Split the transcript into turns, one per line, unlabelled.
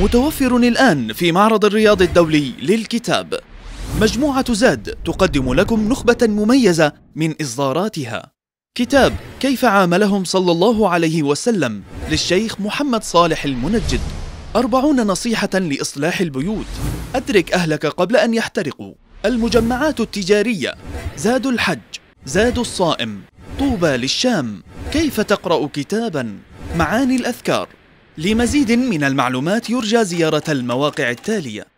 متوفر الآن في معرض الرياض الدولي للكتاب مجموعة زاد تقدم لكم نخبة مميزة من إصداراتها كتاب كيف عاملهم صلى الله عليه وسلم للشيخ محمد صالح المنجد أربعون نصيحة لإصلاح البيوت أدرك أهلك قبل أن يحترقوا المجمعات التجارية زاد الحج زاد الصائم طوبى للشام كيف تقرأ كتابا معاني الأذكار لمزيد من المعلومات يرجى زيارة المواقع التالية